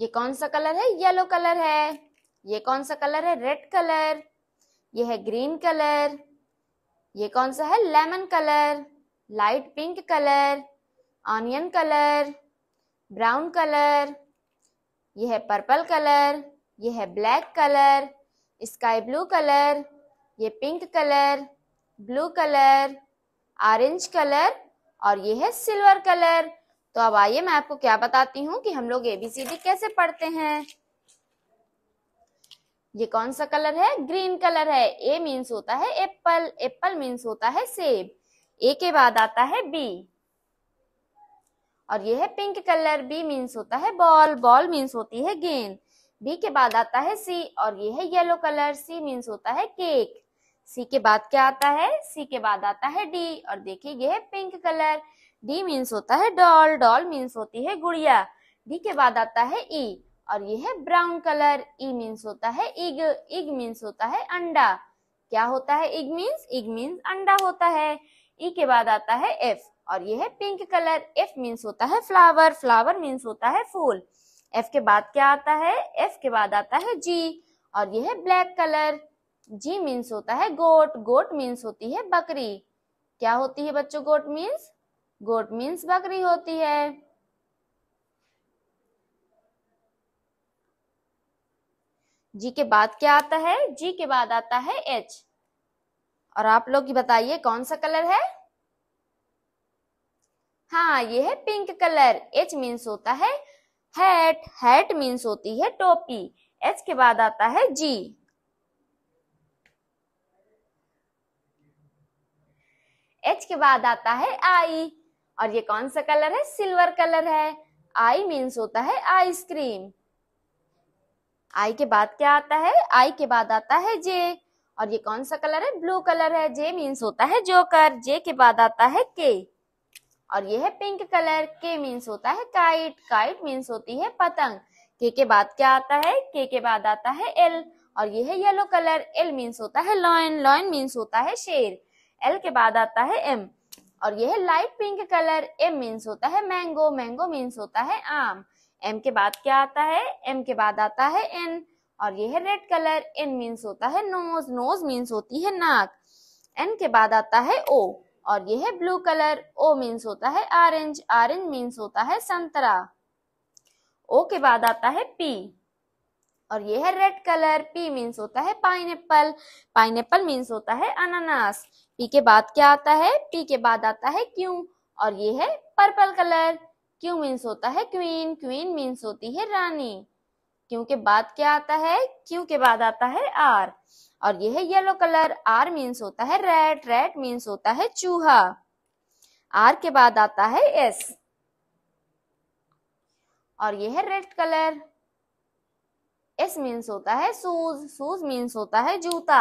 ये कौन सा कलर है येलो कलर है ये कौन सा कलर है रेड कलर ये है ग्रीन कलर ये कौन सा है lemon colour light pink colour onion colour brown colour यह है पर्पल कलर यह है black colour sky blue colour ये pink colour blue colour orange colour और यह है सिल्वर कलर तो अब आइए मैं आपको क्या बताती हूँ कि हम लोग एबीसीडी कैसे पढ़ते हैं ये कौन सा कलर है ग्रीन कलर है ए मीन्स होता है एप्पल एप्पल मीन्स होता है सेब ए के बाद आता है बी और ये है पिंक कलर बी मीन्स होता है बॉल बॉल मीन्स होती है गेंद बी के बाद आता है सी और ये है येलो कलर सी मीन्स होता है केक सी के बाद क्या आता है सी के बाद आता है डी और देखिए यह है पिंक कलर डी मीन्स होता है डॉल डॉल मीन्स होती है गुड़िया डी के बाद आता है ई e और यह है ब्राउन कलर ई मीन्स होता है इग इग मीन्स होता है अंडा क्या होता है इग मीन्स इग मीन्स अंडा होता है ई e के बाद आता है एफ और यह है पिंक कलर एफ मीन्स होता है फ्लावर फ्लावर मीन्स होता है फूल एफ के बाद क्या आता है एफ के बाद आता है जी और यह है ब्लैक कलर जी मीन्स होता है गोट गोट मीन्स होती है बकरी क्या होती है बच्चों गोट मीन्स गोट मीन्स बकरी होती है जी के बाद क्या आता है जी के बाद आता है एच और आप लोग बताइए कौन सा कलर है हाँ ये है पिंक कलर एच मीन्स होता है हैट हैट मीन्स होती है टोपी एच के बाद आता है जी एच के बाद आता है आई और ये कौन सा कलर है सिल्वर कलर है आई मीन्स होता है आइसक्रीम आई के बाद क्या आता है आई के बाद आता है जे और ये कौन सा कलर है ब्लू कलर है जे मीन्स होता है जोकर जे के बाद आता है के और ये है पिंक कलर के मीन्स होता है काइट काइट मीन्स होती है पतंग के के बाद क्या आता है के के बाद आता है एल और ये है येलो कलर एल मीन्स होता है लॉयन लॉयन मीन्स होता है शेर एल के बाद आता है एम और यह है light pink colour M means होता है मैंगो मैंगो मीन्स होता है आम एम के बाद क्या आता है एम के बाद आता है एन और यह है रेड कलर एन मीन्स होता है नोज नोज मीन्स होती है नाक एन के बाद आता है ओ और यह है ब्लू कलर ओ मीन्स होता है ऑरेंज ऑरेंज मीन्स होता है संतरा ओ के बाद आता है पी और यह है रेड कलर पी मीन्स होता है pineapple pineapple means होता है अनानास पी के बाद क्या आता है पी के बाद आता है क्यू और ये है पर्पल कलर क्यू मीन्स होता है क्वीन क्वीन मीन्स होती है रानी क्यू के बाद क्या आता है क्यू के बाद आता है आर और ये है येलो कलर आर मीन्स होता है रेड रेड मीन्स होता है चूहा आर के बाद आता है एस और ये है रेड कलर एस मीन्स होता है सूज सूज मीन्स होता है जूता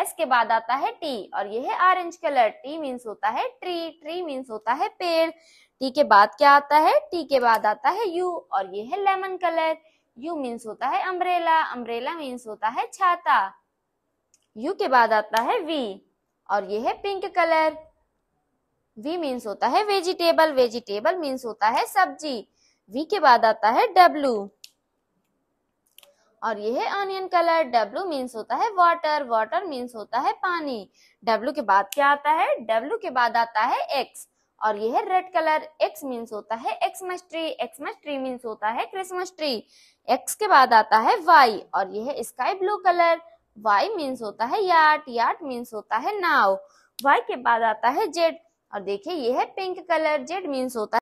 एस के बाद आता है टी और यह है ऑरेंज कलर टी मीन्स होता है ट्री ट्री मीन्स होता है पेड़ टी के बाद क्या आता है टी के बाद आता है यू और यह है लेमन कलर यू मीन्स होता है अम्ब्रेला अम्ब्रेला मीन्स होता है छाता यू के बाद आता है वी और यह है पिंक कलर वी मीन्स होता है वेजिटेबल वेजिटेबल मीन्स होता है सब्जी वी के बाद आता है डब्लू और यह है कलर डब्लू मीन्स होता है वाटर वाटर मीन्स होता है पानी डब्लू के बाद क्या आता है डब्लू के बाद आता है एक्स और यह है रेड कलर एक्स मीन्स होता है Xmas tree Xmas tree means होता है क्रिसमस ट्री एक्स के बाद आता है वाई और यह है sky blue colour Y means होता है याट याट मीन्स होता है नाव वाई के बाद आता है जेड और देखिये यह है पिंक कलर जेड मीन्स होता है